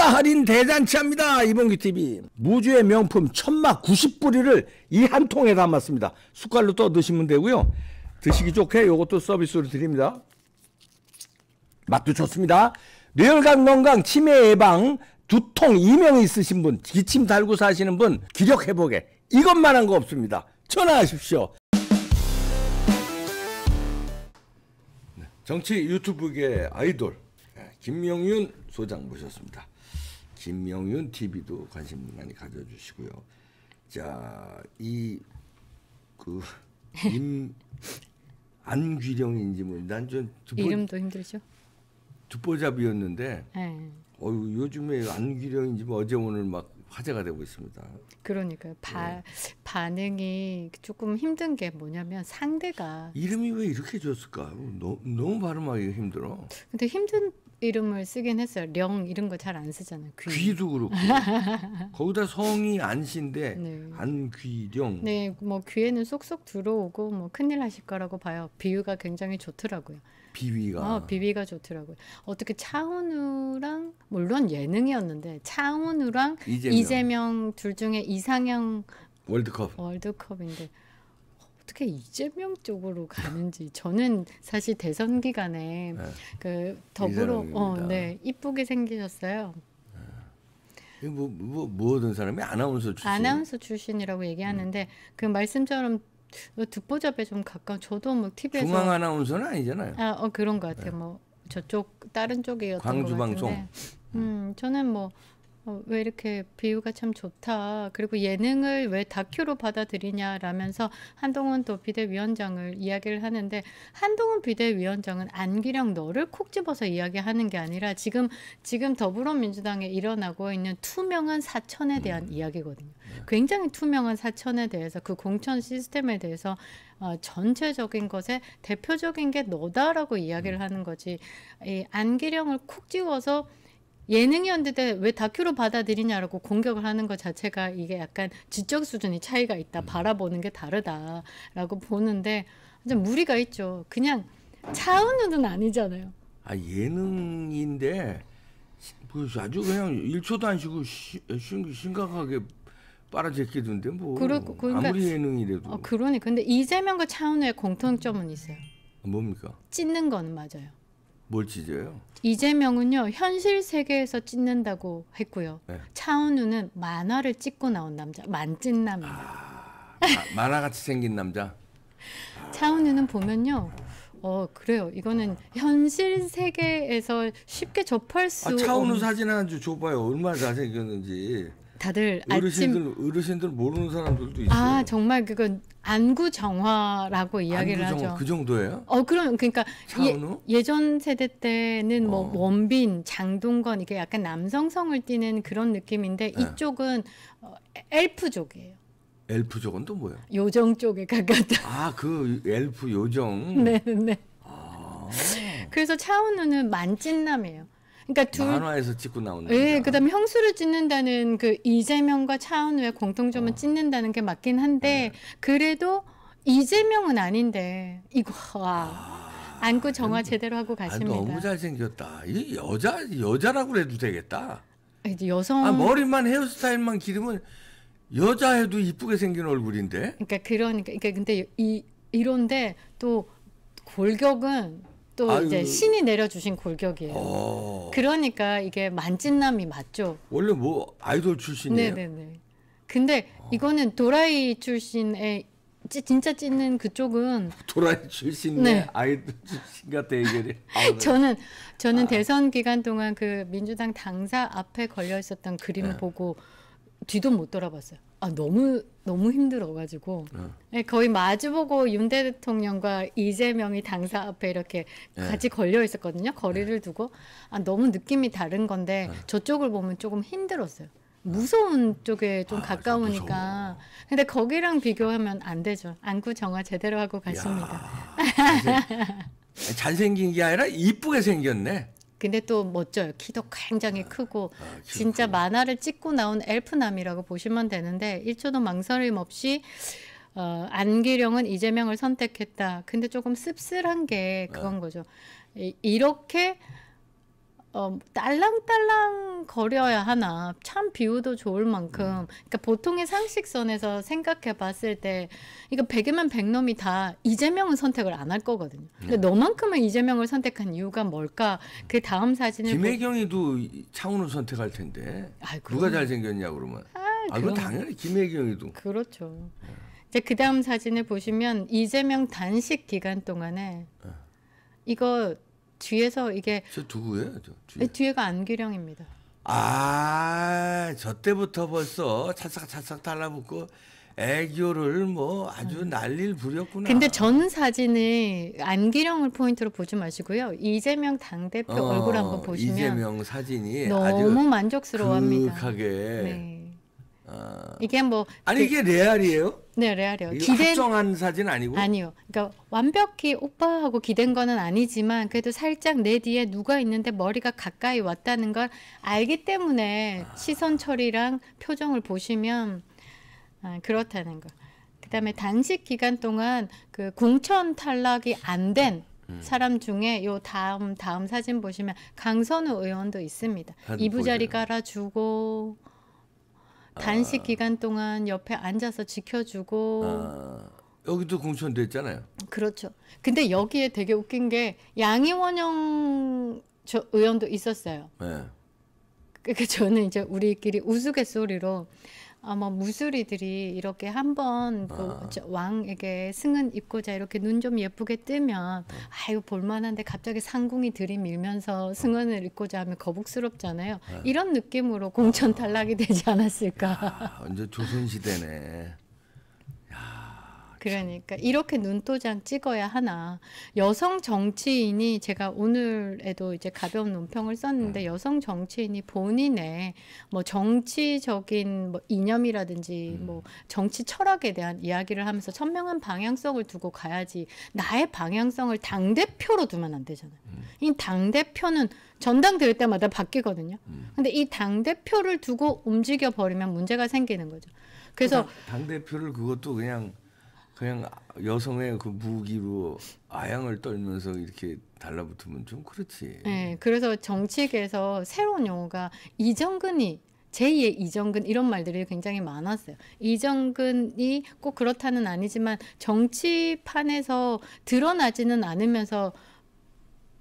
물가 할인 대잔치합니다. 이봉규 TV. 무주의 명품 천막 9 0뿌리를이 한 통에 담았습니다. 숟갈로 떠 드시면 되고요. 드시기 좋게 이것도 서비스로 드립니다. 맛도 좋습니다. 뇌혈관 건강, 치매 예방, 두통, 이명이 있으신 분, 기침 달고 사시는 분, 기력 회복에 이것만 한 거 없습니다. 전화하십시오. 네, 정치 유튜브계 아이돌 네, 김명윤 소장 모셨습니다. 김명윤 TV도 관심 많이 가져주시고요. 자, 이 그 임 안귀령인지 뭐 난좀 이름도 힘들죠. 듣보잡이었는데 네. 어 요즘에 안귀령인지 뭐 어제 오늘 막 화제가 되고 있습니다. 그러니까 바, 네. 반응이 조금 힘든 게 뭐냐면 상대가 이름이 왜 이렇게 줬을까? 너, 너무 발음하기 힘들어. 근데 힘든 이름을 쓰긴 했어요. 령 이런 거 잘 안 쓰잖아요. 귀. 도 그렇고 거기다 성이 안씨데 네. 안귀령. 네, 뭐 귀에는 쏙쏙 들어오고 뭐 큰일 하실 거라고 봐요. 비유가 굉장히 좋더라고요. 비위가. 어, 비위가 좋더라고요. 어떻게 차은우랑 물론 예능이었는데 차은우랑 이재명, 이재명 둘 중에 이상형 월드컵. 월드컵인데 어떻게 이재명 쪽으로 가는지 저는 사실 대선 기간에 네. 그 더불어 어네 이쁘게 생기셨어요. 네. 뭐, 뭐 뭐든 사람이 아나운서 출신 아나운서 출신이라고 얘기하는데 음. 그 말씀처럼 듣보잡에 좀 가까운 저도 뭐 TV에서 중앙 아나운서는 아니잖아요. 아, 어 그런 것 같아요. 네. 뭐 저쪽 다른 쪽이었던 광주 방송. 음 저는 뭐 어, 왜 이렇게 비유가 참 좋다. 그리고 예능을 왜 다큐로 받아들이냐라면서 한동훈 또 비대위원장을 이야기를 하는데 한동훈 비대위원장은 안기령 너를 콕 집어서 이야기하는 게 아니라 지금 지금 더불어민주당에 일어나고 있는 투명한 사천에 음. 대한 음. 이야기거든요. 네. 굉장히 투명한 사천에 대해서 그 공천 시스템에 대해서 어, 전체적인 것에 대표적인 게 너다라고 이야기를 음. 하는 거지. 이 안기령을 콕 집어서 예능이었는데 왜 다큐로 받아들이냐라고 공격을 하는 것 자체가 이게 약간 지적 수준이 차이가 있다. 음. 바라보는 게 다르다라고 보는데 완 무리가 있죠. 그냥 차은우는 아니잖아요. 아 예능인데 뭐 아주 그냥 1초도 안 쉬고 시, 심, 심각하게 빨아제끼던데 뭐 그러, 그러니까, 아무리 예능이래도 어, 그러니 근데 이재명과 차은우의 공통점은 있어요. 뭡니까? 찢는 거 맞아요. 뭘지지요 이재명은요 현실 세계에서 찢는다고 했고요. 네. 차은우는 만화를 찍고 나온 남자, 만찢 남자. 아, 만화 같이 생긴 남자. 차은우는 보면요. 어 그래요. 이거는 현실 세계에서 쉽게 접할 수. 아, 차은우 없는... 사진 하나 줘봐요. 얼마나 잘생겼는지. 다들 어르신들 아침... 어르신들 모르는 사람들도 있어요. 아 정말 그건 안구 정화라고 이야기를 안구 정화, 하죠. 그 정도예요? 어 그럼 그러니까 차 예, 전 세대 때는 뭐 어. 원빈, 장동건 이게 약간 남성성을 띠는 그런 느낌인데 네. 이쪽은 어, 엘프족이에요. 엘프족은 또 뭐예요? 요정 쪽에 가깝다. 아 그 엘프 요정. 네네. 네. 아. 그래서 차은우는 만찢남이에요. 그러니까 두 만화에서 찍고 나온다. 예, 그다음에 형수를 찢는다는그 이재명과 차은우의 공통점을 어. 찍는다는 게 맞긴 한데 네. 그래도 이재명은 아닌데 이거 와. 안고 정화 제대로 하고 가십니다. 아니, 너무 잘생겼다. 이 여자 여자라고 해도 되겠다. 아, 이제 여성 아, 머리만 헤어스타일만 기르면 여자 해도 이쁘게 생긴 얼굴인데. 그러니까 그러니까 그러니까 근데 이 이런데 또 골격은 또 아유. 이제 신이 내려주신 골격이에요. 어. 그러니까 이게 만찢남이 맞죠. 원래 뭐 아이돌 출신이에요. 네네네. 근데 이거는 도라이 출신의 찌, 진짜 찢는 그쪽은 도라이 출신 네. 아이돌 출신과 대결이 아, 네. 저는 저는 아. 대선 기간 동안 그 민주당 당사 앞에 걸려 있었던 그림 네. 보고 뒤도 못 돌아봤어요. 아, 너무 너무 힘들어가지고 어. 거의 마주보고 윤대 통령과 이재명이 당사 앞에 이렇게 네. 같이 걸려 있었거든요. 거리를 네. 두고 아, 너무 느낌이 다른 건데 네. 저쪽을 보면 조금 힘들었어요. 네. 무서운 쪽에 좀 아, 가까우니까. 근데 거기랑 비교하면 안 되죠. 안구 정화 제대로 하고 갔습니다. 잘생긴 게 아니라 이쁘게 생겼네. 근데 또 멋져요. 키도 굉장히 아, 크고 아, 진짜 만화를 찍고 나온 엘프남이라고 보시면 되는데 1초도 망설임 없이 어, 안기령은 이재명을 선택했다. 근데 조금 씁쓸한 게 그건 네. 거죠. 이, 이렇게 어, 딸랑딸랑 거려야 하나 참 비유도 좋을 만큼 음. 그러니까 보통의 상식선에서 생각해 봤을 때 이거 백이면 백놈이 다 이재명은 선택을 안 할 거거든요 근데 음. 너만큼은 이재명을 선택한 이유가 뭘까 그 다음 사진을 김혜경이도 창훈을 선택할 텐데 아, 누가 잘생겼냐 그러면 아, 아 그럼 당연히 김혜경이도 그렇죠 네. 이제 그 다음 사진을 보시면 이재명 단식 기간 동안에 네. 이거 뒤에서 이게 저 누구예요? 저 뒤에. 네, 뒤에가 안규령입니다. 아, 저 때부터 벌써 차싹차싹 달라붙고 애교를 뭐 아주 난리를 음. 부렸구나. 근데 전 사진을 안기령을 포인트로 보지 마시고요. 이재명 당대표 어, 얼굴 한 번 보시면 이재명 사진이 너무 만족스러워합니다. 네. 어. 이게 뭐 아니 그, 이게 레알이에요? 네 레알이요. 기대 합정한 사진 아니고? 아니요. 그러니까 완벽히 오빠하고 기댄 거는 아니지만 그래도 살짝 내 뒤에 누가 있는데 머리가 가까이 왔다는 걸 알기 때문에 아. 시선 처리랑 표정을 보시면 아, 그렇다는 거. 그다음에 단식 기간 동안 그 공천 탈락이 안된 음. 사람 중에 요 다음 다음 사진 보시면 강선우 의원도 있습니다. 이부자리 깔아주고 단식 기간 동안 옆에 앉아서 지켜주고 아, 여기도 공천됐잖아요. 그렇죠. 근데 여기에 되게 웃긴 게양이원형저 의원도 있었어요. 네. 그러니까 저는 이제 우리끼리 우스갯소리로 아마 무수리들이 이렇게 한번 그 아. 그 왕에게 승은 입고자 이렇게 눈 좀 예쁘게 뜨면 아유 볼만한데 갑자기 상궁이 들이밀면서 승은을 입고자 하면 거북스럽잖아요. 네. 이런 느낌으로 공천 아. 탈락이 되지 않았을까. 야, 이제 조선 시대네. 그러니까 이렇게 눈도장 찍어야 하나. 여성 정치인이 제가 오늘에도 이제 가벼운 논평을 썼는데 네. 여성 정치인이 본인의 뭐 정치적인 뭐 이념이라든지 음. 뭐 정치 철학에 대한 이야기를 하면서 선명한 방향성을 두고 가야지 나의 방향성을 당 대표로 두면 안 되잖아요. 음. 이당 대표는 전당대회 때마다 바뀌거든요. 음. 근데 이 당 대표를 두고 움직여 버리면 문제가 생기는 거죠. 그래서 당 대표를 그것도 그냥 그냥 여성의 그 무기로 아양을 떨면서 이렇게 달라붙으면 좀 그렇지. 네, 그래서 정치에서 새로운 용어가 이정근이 제2의 이정근 이런 말들이 굉장히 많았어요. 이정근이 꼭 그렇다는 아니지만 정치판에서 드러나지는 않으면서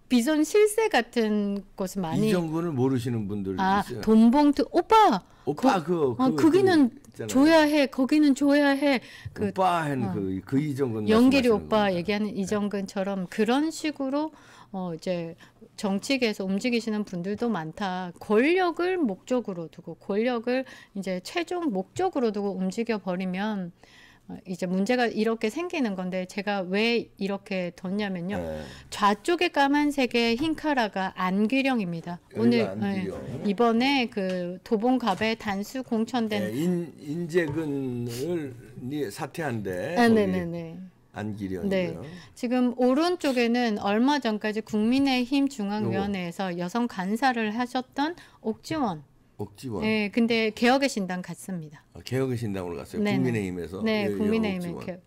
비전 실세 같은 것은 많이 이정근을 모르시는 분들 아 있어요. 돈봉투 오빠 오빠 그, 그, 그, 어, 거기는 있잖아요. 줘야 해. 거기는 줘야 해. 그 오빠 한그 어. 그, 그 이정근 연기리 오빠 건 얘기하는 네. 이정근처럼 그런 식으로 어 이제 정치계에서 움직이시는 분들도 많다. 권력을 목적으로 두고 권력을 이제 최종 목적으로 두고 움직여 버리면 어, 이제 문제가 이렇게 생기는 건데 제가 왜 이렇게 뒀냐면요. 네. 좌쪽에 까만색의 흰 카라가 안귀령입니다. 오늘 예, 안귀령. 네, 이번에 그 도봉갑에 단수 공천된 네, 인, 인재근을 사퇴한데 아, 네네네. 안기령이 네. 지금 오른쪽에는 얼마 전까지 국민의힘 중앙위원회에서 여성 간사를 하셨던 옥지원 억지원. 네, 근데 개혁의 신당 갔습니다. 아, 개혁의 신당으로 갔어요. 네네. 국민의힘에서. 네, 예, 예 국민의힘에 개혁.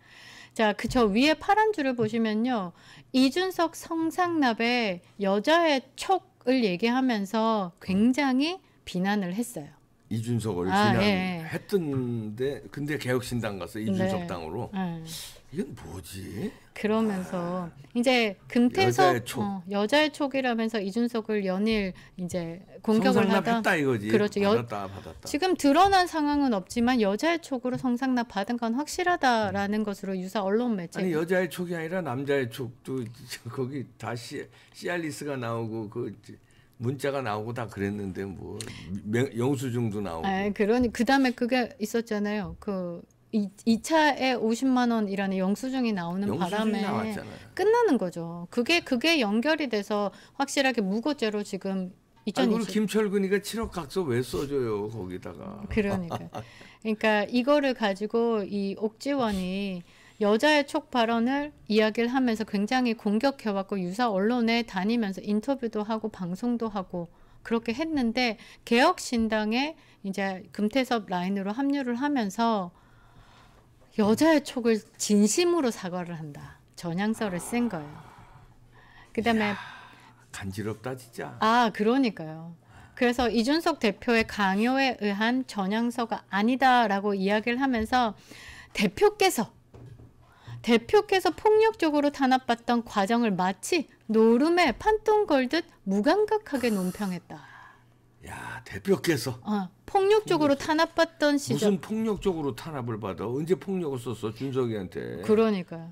자, 그저 위에 파란 줄을 보시면요. 이준석 성상납의 여자의 촉을 얘기하면서 굉장히 비난을 했어요. 이준석을 아, 비했던데 예. 근데 개혁신당 가서 네. 이준석 네. 당으로 네. 이건 뭐지? 그러면서 아, 이제 금태섭 여자의, 촉. 어, 여자의 촉이라면서 이준석을 연일 이제 공격을 하다 했다 이거지. 그렇죠. 받았다, 받았다. 지금 드러난 상황은 없지만 여자의 촉으로 성상납 받은 건 확실하다라는 음. 것으로 유사 언론 매체 아니 여자의 촉이 아니라 남자의 촉도 거기 다시 시알리스가 나오고 그 문자가 나오고 다 그랬는데 뭐 영수증도 나오고. 아, 그러니 그다음에 그게 있었잖아요. 그 이, 이 차에 50만 원이라는 영수증이 나오는 영수증이 바람에 나왔잖아요. 끝나는 거죠. 그게 그게 연결이 돼서 확실하게 무고죄로 지금 2020. 아니, 김철근이가 7억 각서 왜 써줘요 거기다가. 그러니까. 그러니까 이거를 가지고 이 옥지원이 여자의 촉 발언을 이야기를 하면서 굉장히 공격해왔고 유사 언론에 다니면서 인터뷰도 하고 방송도 하고 그렇게 했는데 개혁신당에 이제 금태섭 라인으로 합류를 하면서 여자의 촉을 진심으로 사과를 한다. 전향서를 쓴 거예요. 그다음에 이야, 간지럽다 진짜. 아 그러니까요. 그래서 이준석 대표의 강요에 의한 전향서가 아니다라고 이야기를 하면서 대표께서 대표께서 폭력적으로 탄압받던 과정을 마치 노름에 판똥 걸듯 무감각하게 논평했다. 야 대표께서 어, 폭력적으로 폭력 탄압받던 시절 무슨 폭력적으로 탄압을 받아 언제 폭력을 썼어 준석이한테 그러니까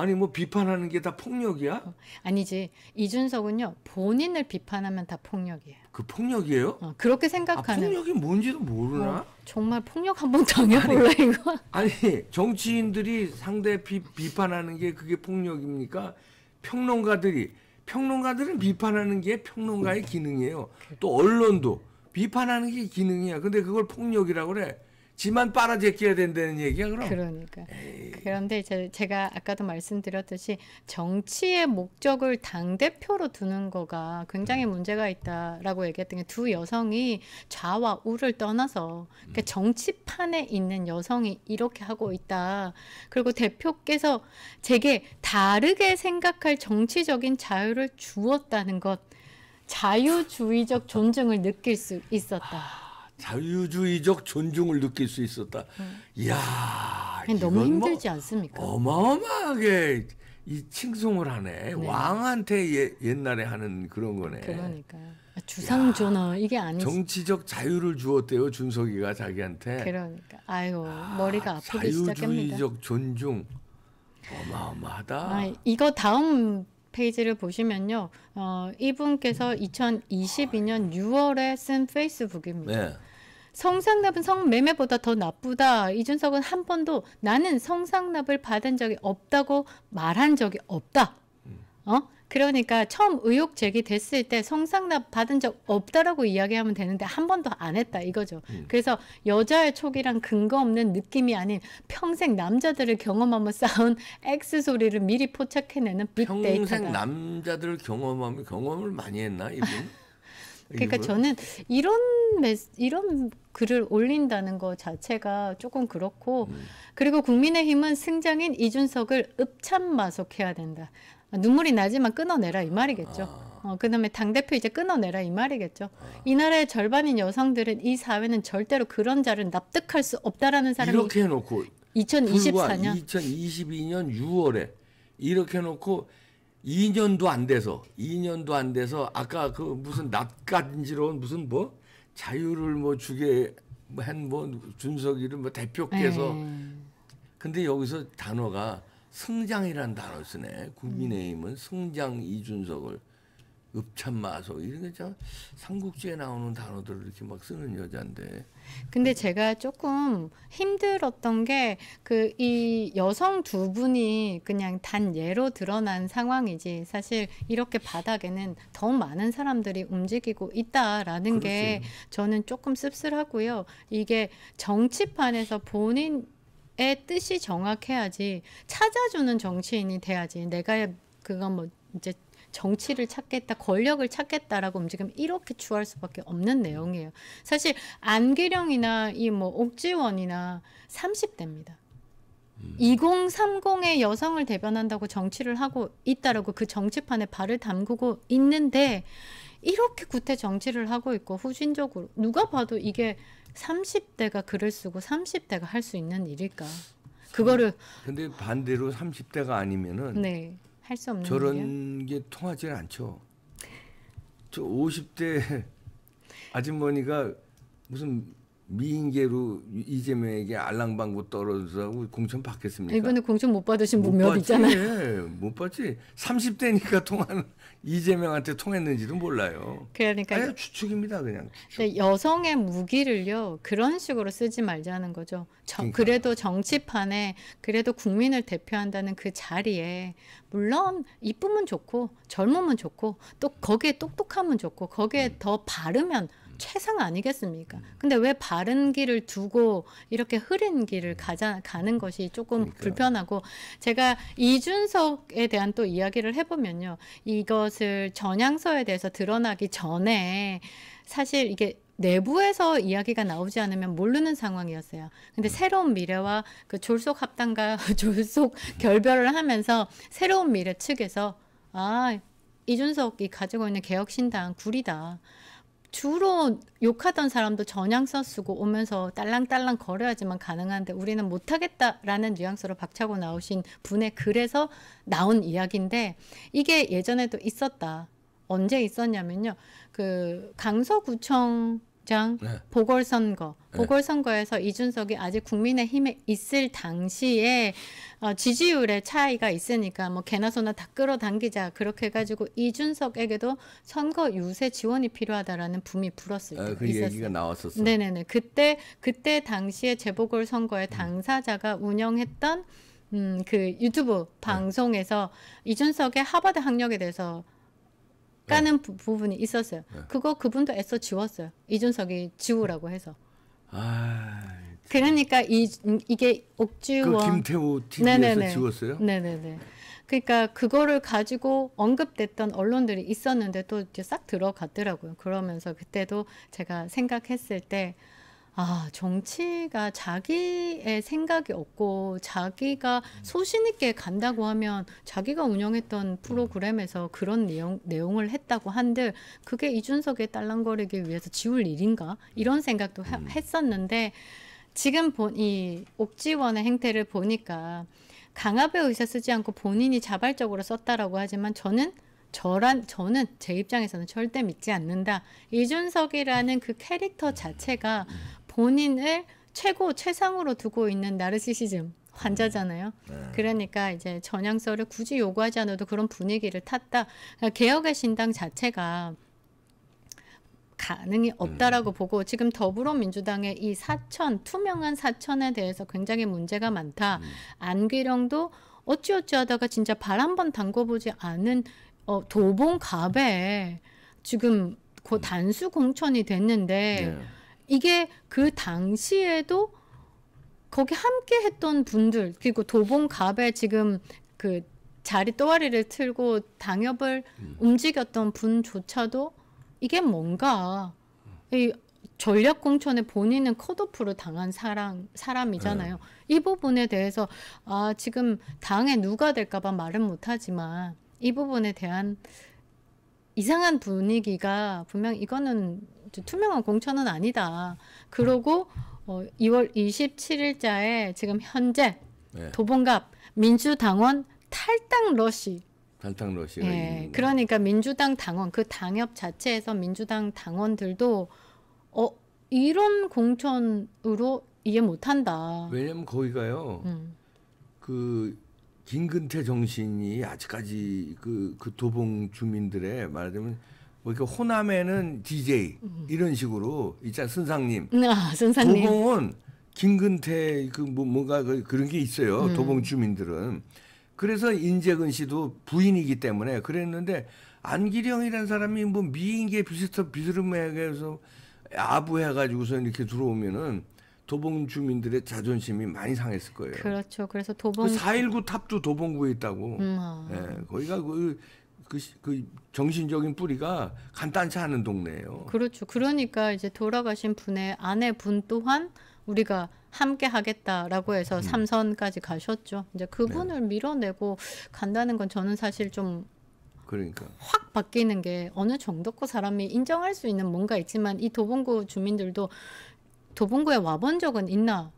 아니 뭐 비판하는 게 다 폭력이야? 어, 아니지 이준석은요 본인을 비판하면 다 폭력이에요. 그 폭력이에요? 어, 그렇게 아, 생각하는. 아, 폭력이 뭔지도 모르나? 어, 정말 폭력 한 번 당해볼래 이거? 아니 정치인들이 상대 비, 비판하는 게 그게 폭력입니까? 평론가들이 평론가들은 비판하는 게 평론가의 기능이에요. 또 언론도 비판하는 게 기능이야. 근데 그걸 폭력이라고 그래. 지만 빨아제껴야 된다는 얘기야 그럼. 그러니까. 에이. 그런데 제, 가 아까도 말씀드렸듯이 정치의 목적을 당 대표로 두는 거가 굉장히 음. 문제가 있다라고 얘기했던 게 두 여성이 좌와 우를 떠나서 그러니까 정치판에 있는 여성이 이렇게 하고 있다. 그리고 대표께서 제게 다르게 생각할 정치적인 자유를 주었다는 것. 자유주의적 존중을 느낄 수 있었다. 아. 자유주의적 존중을 느낄 수 있었다. 음. 이야. 너무 뭐 힘들지 뭐 않습니까? 어마어마하게 이 칭송을 하네. 네. 왕한테 예, 옛날에 하는 그런 거네. 그러니까 아, 주상조나 이게 아니지. 정치적 자유를 주었대요. 준석이가 자기한테. 그러니까 아이고 아, 머리가 아프기 자유주의적 시작합니다. 자유주의적 존중 어마어마하다. 아, 이거 다음 페이지를 보시면요. 어, 이분께서 2022년 6월에 쓴 페이스북입니다. 네. 성상납은 성매매보다 더 나쁘다. 이준석은 한 번도 나는 성상납을 받은 적이 없다고 말한 적이 없다. 어? 그러니까 처음 의혹 제기됐을 때 성상납 받은 적 없다라고 이야기하면 되는데 한 번도 안 했다 이거죠. 음. 그래서 여자의 촉이란 근거 없는 느낌이 아닌 평생 남자들을 경험하며 쌓은 X 소리를 미리 포착해내는 빅데이터다. 평생 남자들을 경험하며 경험을 많이 했나 이분? 그러니까 이유를? 저는 이런 메, 이런 글을 올린다는 것 자체가 조금 그렇고 음. 그리고 국민의힘은 승장인 이준석을 읍참마속해야 된다. 눈물이 나지만 끊어내라 이 말이겠죠. 아. 어, 그다음에 당 대표 이제 끊어내라 이 말이겠죠. 아. 이 나라의 절반인 여성들은 이 사회는 절대로 그런 자를 납득할 수 없다라는 사람이 이렇게 해놓고 2024년 2022년 6월에 이렇게 해놓고 2년도 안 돼서 2년도 안 돼서 아까 그 무슨 낯간지러운 무슨 뭐 자유를 뭐 주게 한뭐 준석이를 뭐 대표께서 에이. 네. 근데 여기서 단어가 성장이라는 단어 쓰네 국민의힘은 성장 이준석을 읍참마소 이런 게 삼국지에 나오는 단어들을 이렇게 막 쓰는 여자인데. 근데 제가 조금 힘들었던 게 그 이 여성 두 분이 그냥 단 예로 드러난 상황이지 사실 이렇게 바닥에는 더 많은 사람들이 움직이고 있다라는 그렇지. 게 저는 조금 씁쓸하고요. 이게 정치판에서 본인 의 뜻이 정확해야지 찾아주는 정치인이 돼야지 내가 그건 뭐 이제 정치를 찾겠다, 권력을 찾겠다라고 움직이 이렇게 추할 수밖에 없는 내용이에요. 사실 안기령이나 이 뭐 옥지원이나 30대입니다. 2030의 음. 여성을 대변한다고 정치를 하고 있다라고 그 정치판에 발을 담그고 있는데 이렇게 구태 정치를 하고 있고 후진적으로 누가 봐도 이게 30대가 글을 쓰고 30대가 할 수 있는 일일까? 그거를 근데 반대로 30대가 아니면은 네. 할수 없는 저런 게 통하지는 않죠. 저 50대 아주머니가 무슨 미인계로 이재명에게 알랑방구 떨어져서 공천 받겠습니까? 이번에 공천 못 받으신 분몇 있잖아요. 예, 못 받지. 30대니까 통하는 이재명한테 통했는지도 몰라요. 그러니까 아니, 추측입니다, 그냥. 추측. 여성의 무기를요 그런 식으로 쓰지 말자는 거죠. 저, 그러니까. 그래도 정치판에 그래도 국민을 대표한다는 그 자리에 물론 이쁘면 좋고 젊으면 좋고 또 거기에 똑똑하면 좋고 거기에 음. 더 바르면 최상 아니겠습니까? 음. 근데 왜 바른 길을 두고 이렇게 흐린 길을 음. 가자 가는 것이 조금 그러니까. 불편하고 제가 이준석에 대한 또 이야기를 해보면요. 이것을 전향서에 대해서 드러나기 전에 사실 이게 내부에서 이야기가 나오지 않으면 모르는 상황이었어요. 근데 음. 새로운 미래와 그 졸속 합당과 졸속 음. 결별을 하면서 새로운 미래 측에서 아 이준석이 가지고 있는 개혁신당 구리다. 주로 욕하던 사람도 전향서 쓰고 오면서 딸랑딸랑 거려야지만 가능한데 우리는 못하겠다라는 뉘앙스로 박차고 나오신 분의 글에서 나온 이야기인데 이게 예전에도 있었다. 언제 있었냐면요. 그 강서구청 장 네. 보궐선거 네. 보궐선거에서 네. 이준석이 아직 국민의힘에 있을 당시에 어, 지지율의 차이가 있으니까 뭐 개나 소나 다 끌어당기자 그렇게 해가지고 이준석에게도 선거 유세 지원이 필요하다라는 붐이 불었을 때 아, 그 있었어요. 얘기가 나왔었어. 네네네 그때 그때 당시에 재보궐 선거의 당사자가 운영했던 음, 그 유튜브 방송에서 네. 이준석의 하버드 학력에 대해서 까는 부, 분이 있었어요. 네. 그거 그분도 애써 지웠어요. 이준석이 지우라고 해서. 아, 그러니까 이 이게 옥주원 그 김태호 t 에서 지웠어요. 네네네. 그러니까 그거를 가지고 언급됐던 언론들이 있었는데 또 싹 들어갔더라고요. 그러면서 그때도 제가 생각했을 때 아, 정치가 자기의 생각이 없고 자기가 음. 소신 있게 간다고 하면 자기가 운영했던 프로그램에서 음. 그런 내용, 내용을 했다고 한들 그게 이준석의 딸랑거리기 위해서 지울 일인가? 이런 음. 생각도 하, 했었는데 지금 본 이 옥지원의 행태를 보니까 강압에 의해 쓰지 않고 본인이 자발적으로 썼다라고 하지만 저는 저란 저는 제 입장에서는 절대 믿지 않는다. 이준석이라는 그 캐릭터 자체가 본인을 최고 최상으로 두고 있는 나르시시즘 환자잖아요. 음. 네. 그러니까 이제 전향서를 굳이 요구하지 않아도 그런 분위기를 탔다. 그러니까 개혁의 신당 자체가 가능이 음. 없다라고 음. 보고 지금 더불어민주당의 이 사천 투명한 사천에 대해서 굉장히 문제가 많다. 음. 안기령도 어찌어찌하다가 진짜 발 한 번 담궈보지 않은 어, 도봉갑에 지금 그 음. 단수 공천이 됐는데. 네. 이게 그 당시에도 거기 함께 했던 분들 그리고 도봉갑에 지금 그 자리 또아리를 틀고 당협을 음. 움직였던 분조차도 이게 뭔가 이 전략 공천에 본인은 컷오프로 당한 사람 사람이잖아요. 네. 이 부분에 대해서 아 지금 당에 누가 될까봐 말은 못하지만 이 부분에 대한 이상한 분위기가 분명 이거는 투명한 공천은 아니다. 그러고 어, 2월 27일자에 지금 현재 네. 도봉갑 민주당원 탈당 러시 탈당 러시가 네. 그러니까 민주당 당원 그 당협 자체에서 민주당 당원들도 어 이런 공천으로 이해 못한다. 왜냐면 거기가요. 음. 그 김근태 정신이 아직까지 그, 그 도봉 주민들의 말하자면 그러니까 호남에는 DJ 음. 이런 식으로 있잖아 선상님. 아, 선상님. 도봉은 김근태 그뭐 뭔가 그 그런 게 있어요. 음. 도봉 주민들은. 그래서 인재근 씨도 부인이기 때문에 그랬는데 안기령이라는 사람이 뭐 미인계 비슷한 비스름에게서 아부해가지고서 이렇게 들어오면은 도봉 주민들의 자존심이 많이 상했을 거예요. 그렇죠. 그래서 그 도봉 419 탑도 도봉구에 있다고. 음. 아. 예, 거기가 그 그, 그 정신적인 뿌리가 간단치 않은 동네예요. 그렇죠. 그러니까 이제 돌아가신 분의 아내분 또한 우리가 함께 하겠다라고 해서 음. 삼선까지 가셨죠. 이제 그분을 네. 밀어내고 간다는 건 저는 사실 좀 그러니까 확 바뀌는 게 어느 정도고 사람이 인정할 수 있는 뭔가 있지만 이 도봉구 주민들도 도봉구에 와본 적은 있나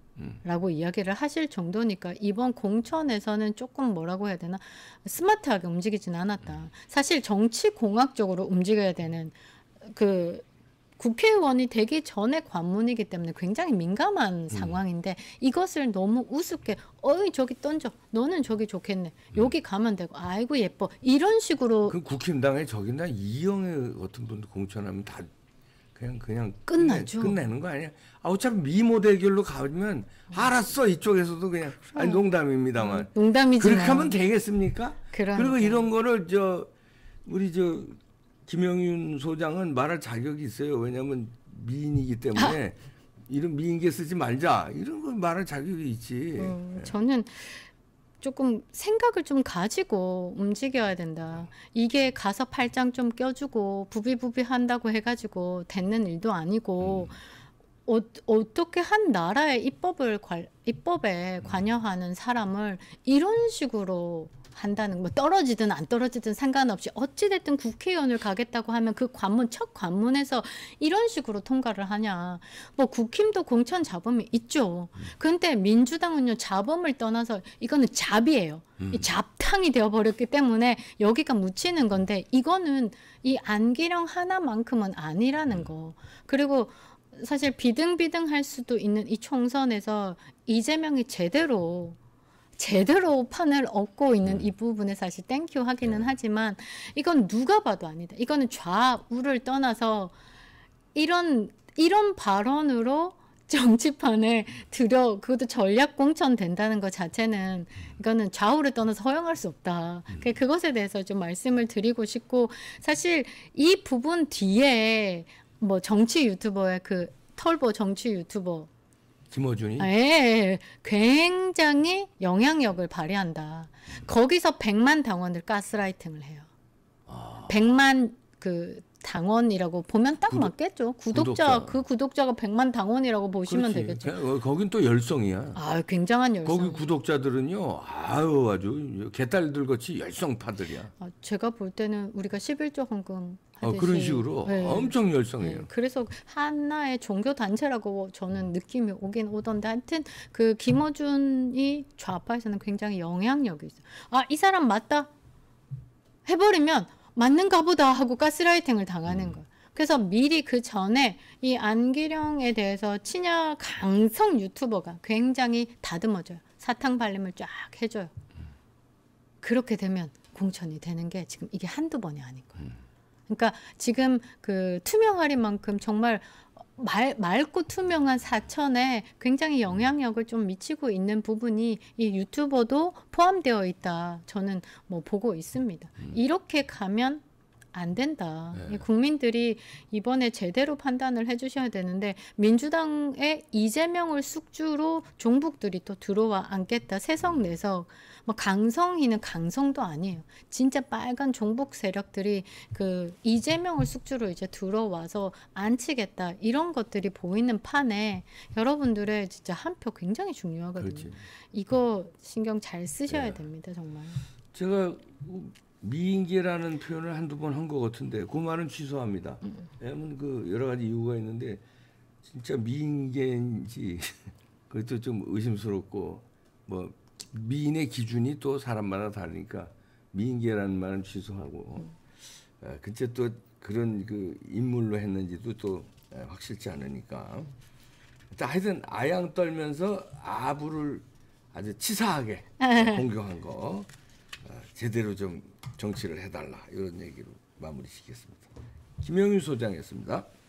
라고 이야기를 하실 정도니까 이번 공천에서는 조금 뭐라고 해야 되나 스마트하게 움직이진 않았다. 음. 사실 정치 공학적으로 움직여야 되는 그 국회의원이 되기 전에 관문이기 때문에 굉장히 민감한 음. 상황인데 이것을 너무 우습게 어이 저기 던져 너는 저기 좋겠네 음. 여기 가면 되고 아이고 예뻐 이런 식으로 그 국힘당의 저기나 이영애 같은 분도 공천하면 다 그냥 그냥 끝나죠. 끝내, 는거 아니야? 아 어차피 미모 대결로 가면 알았어 이쪽에서도 그냥 아니 농담입니다만. 음, 농담이지 그렇게 하면 되겠습니까? 그러니까. 그리고 이런 거를 저 우리 저 김영윤 소장은 말할 자격이 있어요. 왜냐하면 미인이기 때문에 이런 미인계 쓰지 말자 이런 걸 말할 자격이 있지. 음, 저는 조금 생각을 좀 가지고 움직여야 된다. 이게 가서 팔짱 좀 껴주고 부비부비 한다고 해가지고 되는 일도 아니고 음. 어, 어떻게 한 나라의 입법을 관, 입법에 관여하는 사람을 이런 식으로 한다는 뭐 떨어지든 안 떨어지든 상관없이 어찌 됐든 국회의원을 가겠다고 하면 그 관문 첫 관문에서 이런 식으로 통과를 하냐. 뭐 국힘도 공천 자범이 있죠. 근데 민주당은요 자범을 떠나서 이거는 잡이에요. 이 음. 잡탕이 되어버렸기 때문에 여기가 묻히는 건데 이거는 이 안기령 하나만큼은 아니라는 음. 거. 그리고 사실 비등비등할 수도 있는 이 총선에서 이재명이 제대로 제대로 판을 얻고 있는 음. 이 부분에 사실 땡큐 하기는 네. 하지만 이건 누가 봐도 아니다. 이거는 좌우를 떠나서 이런 이런 발언으로 정치판에 들여 그것도 전략 공천 된다는 것 자체는 이거는 좌우를 떠나서 허용할 수 없다. 음. 그러니까 그것에 대해서 좀 말씀을 드리고 싶고 사실 이 부분 뒤에 뭐 정치 유튜버의 그 털보 정치 유튜버 김어준이? 아, 예, 예, 굉장히 영향력을 발휘한다. 거기서 100만 당원을 가스라이팅을 해요. 아. 100만 그 당원이라고 보면 딱 구독, 맞겠죠. 구독자, 구독자, 그 구독자가 100만 당원이라고 보시면 그렇지. 되겠죠. 어, 거긴 또 열성이야. 아, 굉장한 열성. 거기 구독자들은요. 아유, 아주 개딸들 같이 열성파들이야. 아, 제가 볼 때는 우리가 11조 헌금 어, 하 그런 식으로 네. 엄청 열성해요. 네. 그래서 하나의 종교 단체라고 저는 느낌이 오긴 오던데 하여튼 그 김어준이 좌파에서는 굉장히 영향력이 있어 아, 이 사람 맞다. 해버리면 맞는가 보다 하고 가스라이팅을 당하는 음. 거 그래서 미리 그 전에 이 안기령에 대해서 친야 강성 유튜버가 굉장히 다듬어줘요. 사탕 발림을 쫙 해줘요. 그렇게 되면 공천이 되는 게 지금 이게 한두 번이 아닌 거예요. 음. 그러니까 지금 그 투명할인만큼 정말 말, 맑고 투명한 사천에 굉장히 영향력을 좀 미치고 있는 부분이 이 유튜버도 포함되어 있다. 저는 뭐 보고 있습니다. 음. 이렇게 가면 안 된다. 네. 국민들이 이번에 제대로 판단을 해주셔야 되는데 민주당의 이재명을 숙주로 종북들이 또 들어와 앉겠다. 세석 내석. 뭐 강성이는 강성도 아니에요. 진짜 빨간 종북 세력들이 그 이재명을 숙주로 이제 들어와서 안치겠다 이런 것들이 보이는 판에 여러분들의 진짜 한 표 굉장히 중요하거든요. 그렇지. 이거 신경 잘 쓰셔야 네. 됩니다, 정말. 제가 미인계라는 표현을 한두 번 한 것 같은데 그 말은 취소합니다. 음. 왜냐면 그 여러 가지 이유가 있는데 진짜 미인계인지 그것도 좀 의심스럽고 뭐 미인의 기준이 또 사람마다 다르니까 미인계라는 말은 취소하고 음. 그때 또 그런 그 인물로 했는지도 또 확실치 않으니까 자, 하여튼 아양 떨면서 아부를 아주 치사하게 공격한 거 어, 제대로 좀 정치를 해달라 이런 얘기로 마무리 시겠습니다. 김영윤 소장이었습니다.